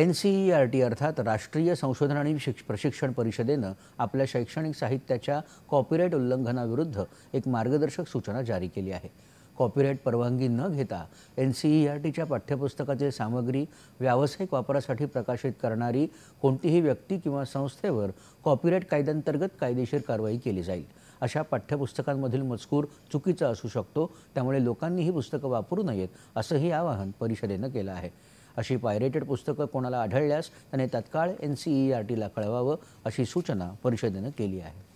N C E R T अर्थात राष्ट्रीय संशोधन आणि शिक्ष प्रशिक्षण परिषदेनं आपल्या शैक्षणिक साहित्याच्या कॉपीराईट उल्लंघनाविरुद्ध एक मार्गदर्शक सूचना जारी केली आहे कॉपीराईट परवानगी न घेता एन सी ई आर टीच्या पाठ्यपुस्तकाचे सामग्री व्यावसायिक वापरासाठी प्रकाशित करणारी कोणतीही व्यक्ती किंवा संस्थेवर कॉपीराईट कायद्यांतर्गत कायदेशीर कारवाई केली जाईल अशा पाठ्यपुस्तकांमधील मजकूर चुकीचा असू शकतो त्यामुळे लोकांनी ही पुस्तकं वापरू नयेत असंही आवाहन परिषदेनं केलं आहे अशी पायरेटेड पुस्तकं कोणाला आढळल्यास त्याने तत्काळ N C E e R e टीला कळवावं अशी सूचना परिषदेनं केली आहे